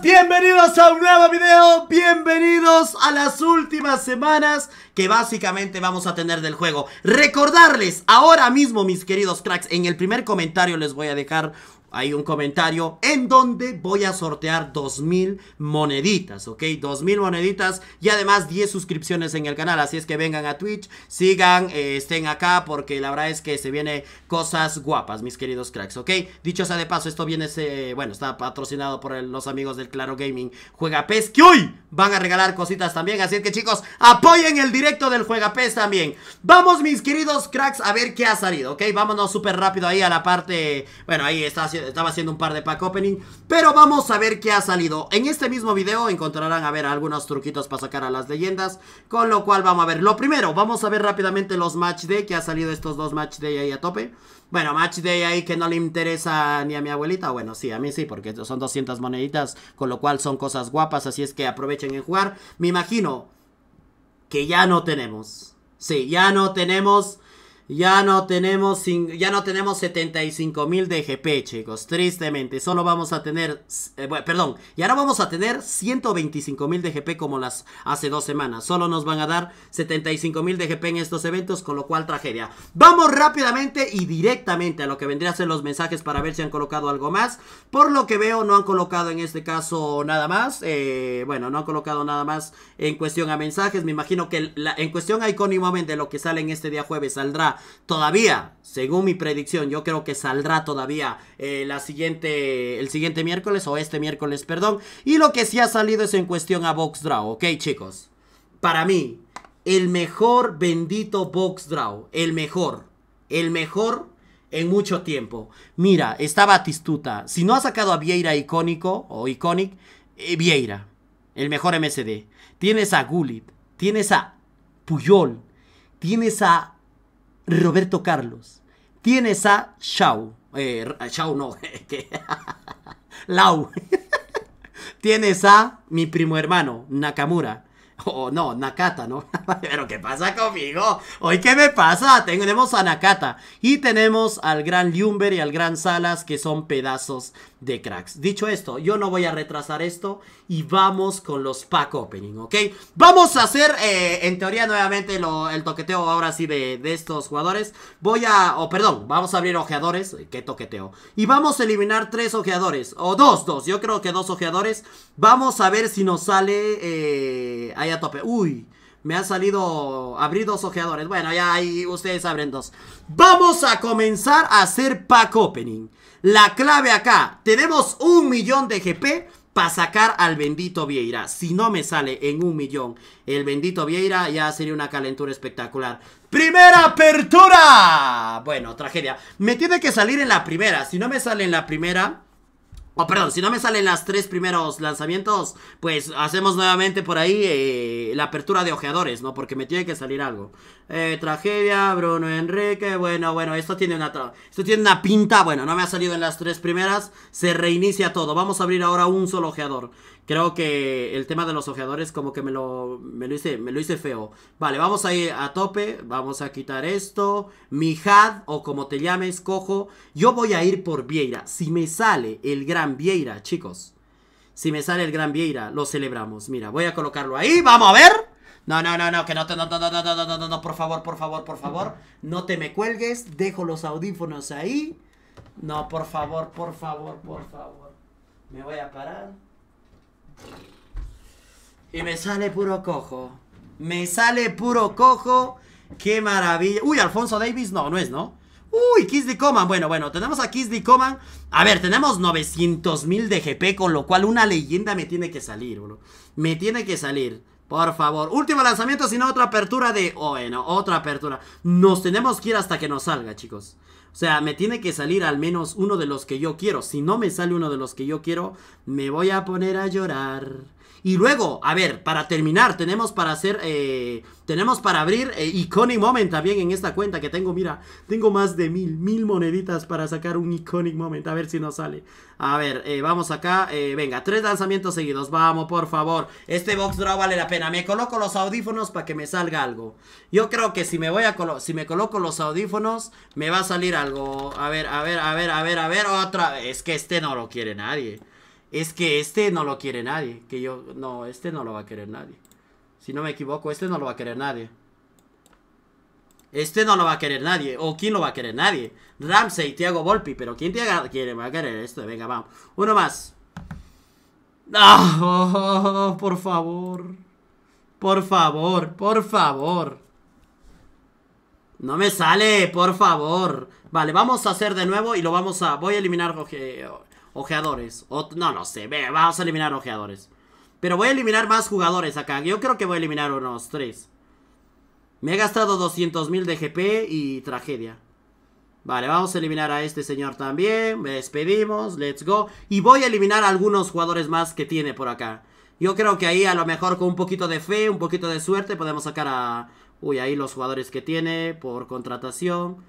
bienvenidos a un nuevo video, bienvenidos a las últimas semanas que básicamente vamos a tener del juego Recordarles, ahora mismo mis queridos cracks, en el primer comentario les voy a dejar hay un comentario en donde voy a sortear 2000 moneditas, ¿ok? 2000 moneditas y además 10 suscripciones en el canal, así es que vengan a Twitch, sigan, eh, estén acá porque la verdad es que se viene cosas guapas, mis queridos cracks, ¿ok? Dicho sea de paso, esto viene, bueno, está patrocinado por los amigos del Claro Gaming Juega que hoy van a regalar cositas también, así es que chicos, apoyen el directo del Juega también. Vamos, mis queridos cracks, a ver qué ha salido, ¿ok? Vámonos súper rápido ahí a la parte, bueno, ahí está haciendo estaba haciendo un par de pack opening. Pero vamos a ver qué ha salido. En este mismo video encontrarán, a ver, algunos truquitos para sacar a las leyendas. Con lo cual vamos a ver. Lo primero, vamos a ver rápidamente los match day. Que ha salido estos dos match day ahí a tope. Bueno, match day ahí que no le interesa ni a mi abuelita. Bueno, sí, a mí sí, porque son 200 moneditas. Con lo cual son cosas guapas. Así es que aprovechen en jugar. Me imagino que ya no tenemos. Sí, ya no tenemos ya no tenemos, ya no tenemos 75 mil de GP, chicos. Tristemente, solo vamos a tener, eh, perdón, y ahora vamos a tener 125 mil de GP como las hace dos semanas. Solo nos van a dar 75 mil de GP en estos eventos, con lo cual tragedia. Vamos rápidamente y directamente a lo que vendría a ser los mensajes para ver si han colocado algo más. Por lo que veo, no han colocado en este caso nada más. Eh, bueno, no han colocado nada más en cuestión a mensajes. Me imagino que en cuestión a de lo que sale en este día jueves saldrá todavía. Según mi predicción, yo creo que saldrá todavía eh, la siguiente, el siguiente miércoles o este miércoles, perdón. Y lo que sí ha salido es en cuestión a Box Draw, ¿ok chicos? Para mí, el mejor bendito Box Draw, el mejor, el mejor en mucho tiempo. Mira, estaba Batistuta. Si no ha sacado a Vieira icónico o Iconic, eh, Vieira, el mejor MSD. Tienes a Gullit, tienes a Puyol, tienes a Roberto Carlos. Tienes a Shao. Eh, Shao no. Lau. Tienes a mi primo hermano, Nakamura. O no, Nakata, ¿no? Pero ¿qué pasa conmigo? ¿Hoy qué me pasa? Tenemos a Nakata. Y tenemos al gran Lumber y al gran Salas, que son pedazos de cracks. Dicho esto, yo no voy a retrasar esto y vamos con los pack opening, ¿ok? Vamos a hacer, eh, en teoría, nuevamente lo, el toqueteo ahora sí de, estos jugadores. Voy a, o oh, perdón, vamos a abrir ojeadores, eh, que toqueteo. Y vamos a eliminar tres ojeadores, o dos, dos, yo creo que dos ojeadores. Vamos a ver si nos sale eh, ahí a tope. Uy, me ha salido... Abrir dos ojeadores. Bueno, ya ahí ustedes abren dos. Vamos a comenzar a hacer pack opening. La clave acá. Tenemos un millón de GP para sacar al bendito Vieira. Si no me sale en un millón el bendito Vieira, ya sería una calentura espectacular. ¡Primera apertura! Bueno, tragedia. Me tiene que salir en la primera. Si no me sale en la primera, Oh, perdón, si no me salen las tres primeros lanzamientos, pues hacemos nuevamente por ahí eh, la apertura de ojeadores, ¿no? Porque me tiene que salir algo. Eh, tragedia, Bruno Enrique, bueno, bueno, esto tiene, una esto tiene una pinta, bueno, no me ha salido en las tres primeras, se reinicia todo. Vamos a abrir ahora un solo ojeador. Creo que el tema de los ojeadores como que me lo, me lo, hice, me lo hice feo. Vale, vamos a ir a tope. Vamos a quitar esto. Mi Mijad o como te llames, cojo. Yo voy a ir por Vieira. Si me sale el gran Vieira, chicos. Si me sale el gran Vieira, lo celebramos. Mira, voy a colocarlo ahí. Vamos a ver. No, no, no, no, que no te, no, no, no, no, no, no, no, por favor, por favor, por favor. No te me cuelgues, dejo los audífonos ahí. No, por favor, por favor, por favor. Me voy a parar. Y me sale puro cojo. Me sale puro cojo. Qué maravilla. Uy, Alfonso Davis. No, no es, ¿no? Uy, Kiss the Coman. Bueno, bueno, tenemos a Kiss the Coman. A ver, tenemos 900.000 de GP, con lo cual una leyenda me tiene que salir, Me tiene que salir. Por favor, último lanzamiento, sino otra apertura de... bueno, otra apertura. Nos tenemos que ir hasta que nos salga, chicos. O sea, me tiene que salir al menos uno de los que yo quiero. Si no me sale uno de los que yo quiero, me voy a poner a llorar. Y luego, a ver, para terminar, tenemos para hacer, eh, tenemos para abrir eh, Iconic Moment también en esta cuenta que tengo, mira, tengo más de mil, mil moneditas para sacar un Iconic Moment, a ver si nos sale. A ver, eh, vamos acá, venga, tres lanzamientos seguidos, vamos, por favor. Este box draw vale la pena, me coloco los audífonos para que me salga algo. Yo creo que si me voy a si me coloco los audífonos, me va a salir algo. A ver, a ver, a ver, a ver, a ver, otra, es que este no lo quiere nadie es que este no lo quiere nadie. Que yo, no, este no lo va a querer nadie. Si no me equivoco, este no lo va a querer nadie. Este no lo va a querer nadie. ¿O quién lo va a querer nadie? Ramsey, Thiago Volpi. Pero ¿quién te quiere? va a querer esto. Venga, vamos. Uno más. No, ah, oh, por favor. Por favor, por favor. No me sale, por favor. Vale, vamos a hacer de nuevo y lo vamos a... Voy a eliminar... Eh, Ojeadores. no, lo sé. Vamos a eliminar ojeadores. Pero voy a eliminar más jugadores acá. Yo creo que voy a eliminar unos tres. Me he gastado 200.000 de GP y tragedia. Vale, vamos a eliminar a este señor también. Me despedimos. Let's go. Y voy a eliminar algunos jugadores más que tiene por acá. Yo creo que ahí a lo mejor con un poquito de fe, un poquito de suerte, podemos sacar a... Uy, ahí los jugadores que tiene por contratación.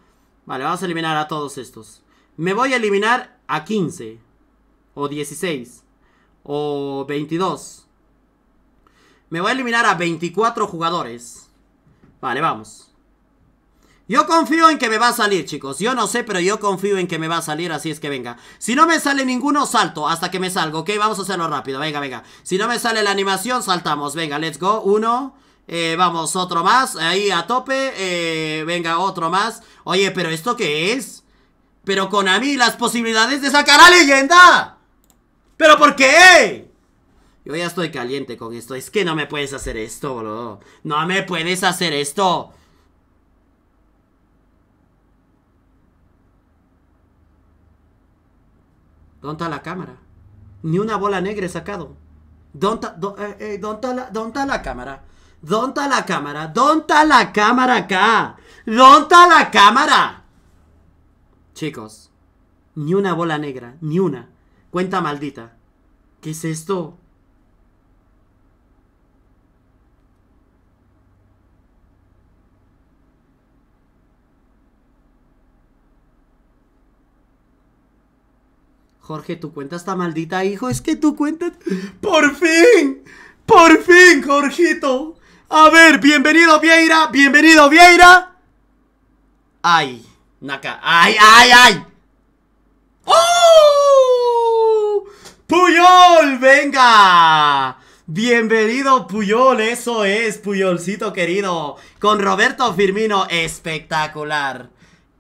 Vale, vamos a eliminar a todos estos. Me voy a eliminar a 15 o 16 o 22. Me voy a eliminar a 24 jugadores. Vale, vamos. Yo confío en que me va a salir, chicos. Yo no sé, pero yo confío en que me va a salir, así es que venga. Si no me sale ninguno, salto hasta que me salgo, ¿ok? Vamos a hacerlo rápido, venga, venga. Si no me sale la animación, saltamos. Venga, let's go. Uno, eh, vamos, otro más. Ahí a tope. Eh, venga, otro más. Oye, pero ¿esto qué es? Pero con a mí las posibilidades de sacar a leyenda. ¿Pero por qué? Yo ya estoy caliente con esto. Es que no me puedes hacer esto, boludo. No me puedes hacer esto. ¿Dónde la cámara? Ni una bola negra he sacado. ¿Dónde está, eh, eh, la, la cámara? ¿Dónde está la cámara? ¿Dónde está la cámara acá? ¿Dónde la cámara? Chicos, ni una bola negra, ni una. Cuenta maldita. ¿Qué es esto? Jorge, tu cuenta está maldita, hijo. Es que tu cuenta... ¡Por fin! ¡Por fin, Jorgito! A ver, bienvenido Vieira, bienvenido Vieira. ¡Ay! Naka. ¡Ay, ay, ay! ¡Puyol! ¡Venga! Bienvenido Puyol, eso es Puyolcito querido Con Roberto Firmino, espectacular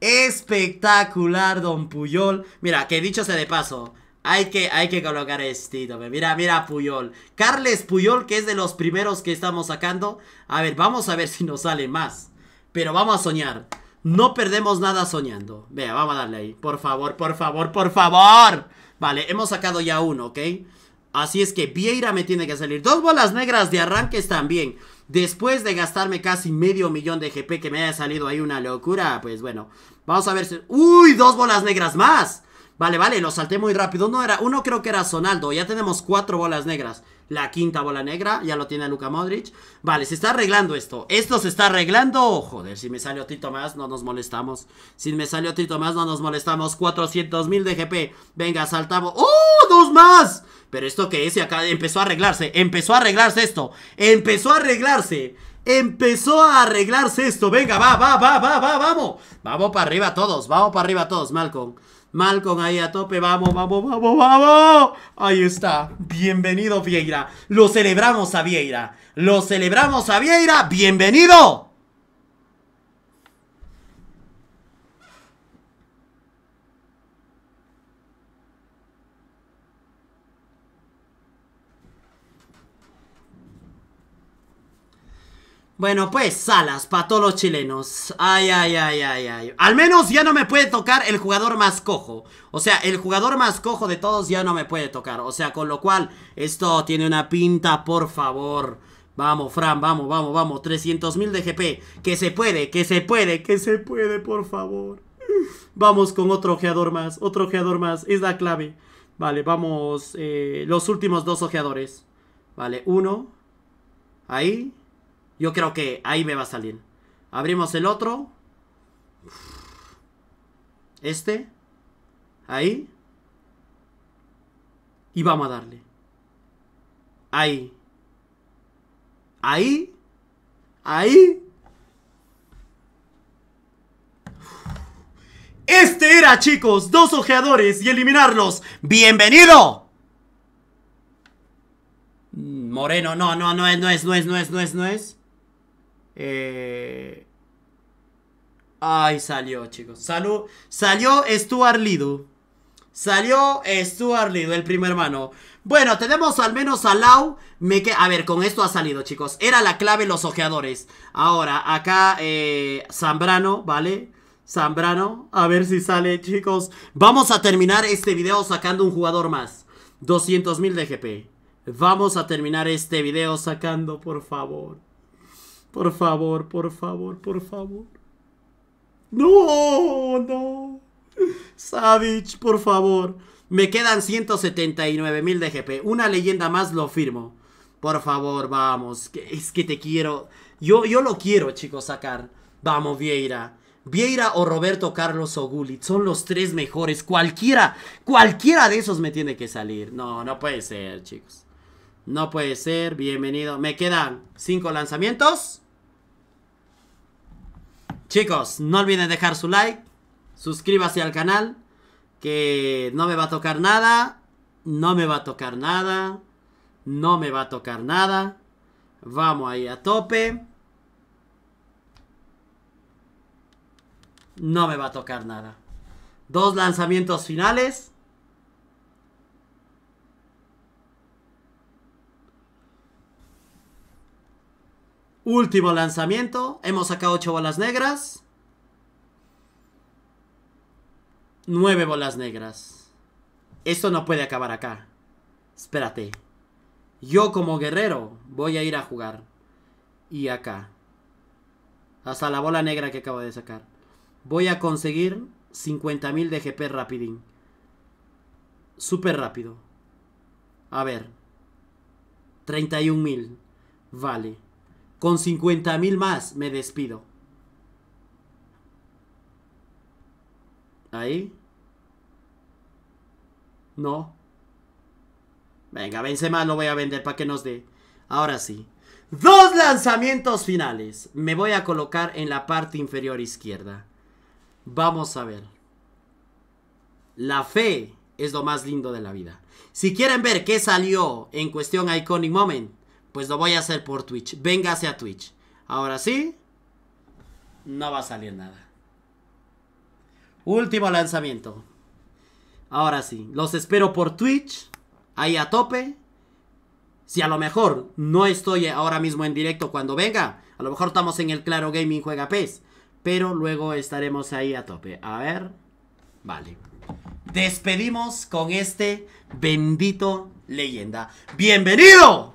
Espectacular Don Puyol Mira, que dicho sea de paso hay que, hay que colocar esto, mira, mira Puyol Carles Puyol, que es de los primeros que estamos sacando A ver, vamos a ver si nos sale más Pero vamos a soñar No perdemos nada soñando Vea, vamos a darle ahí Por favor, por favor, por favor Vale, hemos sacado ya uno, ¿ok? Así es que Vieira me tiene que salir. Dos bolas negras de arranques también. Después de gastarme casi medio millón de GP que me haya salido ahí una locura, pues bueno. Vamos a ver si... ¡Uy! Dos bolas negras más. Vale, vale, lo salté muy rápido. Uno, era, uno creo que era Sonaldo. Ya tenemos cuatro bolas negras. La quinta bola negra, ya lo tiene Luka Modric. Vale, se está arreglando esto. Esto se está arreglando. Joder, si me sale otito más, no nos molestamos. Si me sale otito más, no nos molestamos. 400 mil de GP. Venga, saltamos. ¡Oh! ¡Dos más! Pero esto que es, y acá empezó a arreglarse. Empezó a arreglarse esto. Empezó a arreglarse. Empezó a arreglarse esto. Venga, va, va, va, va, va, vamos. Vamos para arriba todos. Vamos para arriba todos, Malcolm. Malcolm ahí a tope, vamos, vamos, vamos, vamos. Ahí está, bienvenido Vieira. Lo celebramos a Vieira. Lo celebramos a Vieira, bienvenido. Bueno, pues Salas, para todos los chilenos. Ay, ay, ay, ay, ay. Al menos ya no me puede tocar el jugador más cojo. O sea, el jugador más cojo de todos ya no me puede tocar. O sea, con lo cual, esto tiene una pinta, por favor. Vamos, Fran, vamos, vamos, vamos. 300.000 de GP. Que se puede, que se puede, que se puede, por favor. Vamos con otro ojeador más, otro ojeador más. Es la clave. Vale, vamos. Eh, los últimos dos ojeadores. Vale, uno. Ahí. Yo creo que ahí me va a salir. Abrimos el otro. Este. Ahí. Y vamos a darle. Ahí. Ahí. Ahí. Este era, chicos, dos ojeadores y eliminarlos. ¡Bienvenido! Moreno, no, no, no es, no es, no es, no es, no es, no es. Eh... Ay, salió, chicos. Salió Stuart Lidu. Salió Stuart Lidu, el primer hermano. Bueno, tenemos al menos a Lau. Me que... A ver, con esto ha salido, chicos. Era la clave los ojeadores. Ahora, acá eh, Zambrano, ¿vale? Zambrano, a ver si sale, chicos. Vamos a terminar este video sacando un jugador más. 200.000 de GP. Vamos a terminar este video sacando, por favor. Por favor, por favor, por favor. No, no. Savage, por favor. Me quedan 179 mil de GP. Una leyenda más, lo firmo. Por favor, vamos. Es que te quiero. Yo, yo lo quiero, chicos, sacar. Vamos, Vieira. Vieira o Roberto Carlos Ogulit son los tres mejores. Cualquiera, cualquiera de esos me tiene que salir. No, no puede ser, chicos. No puede ser. Bienvenido. Me quedan cinco lanzamientos. Chicos, no olviden dejar su like, suscríbase al canal, que no me va a tocar nada, no me va a tocar nada, no me va a tocar nada. Vamos ahí a tope. No me va a tocar nada. Dos lanzamientos finales. Último lanzamiento. Hemos sacado 8 bolas negras. 9 bolas negras. Esto no puede acabar acá. Espérate. Yo como guerrero voy a ir a jugar. Y acá. Hasta la bola negra que acabo de sacar. Voy a conseguir 50.000 de GP rapidín. Súper rápido. A ver. 31.000. Vale. Con 50 mil más me despido. Ahí. No. Venga, vence más. lo voy a vender para que nos dé. Ahora sí. Dos lanzamientos finales. Me voy a colocar en la parte inferior izquierda. Vamos a ver. La fe es lo más lindo de la vida. Si quieren ver qué salió en cuestión Iconic Moment, pues lo voy a hacer por Twitch. Véngase a Twitch. Ahora sí, no va a salir nada. Último lanzamiento. Ahora sí, los espero por Twitch, ahí a tope. Si a lo mejor no estoy ahora mismo en directo cuando venga, a lo mejor estamos en el Claro Gaming Juega PES, pero luego estaremos ahí a tope. A ver, vale. Despedimos con este bendito leyenda. ¡Bienvenido!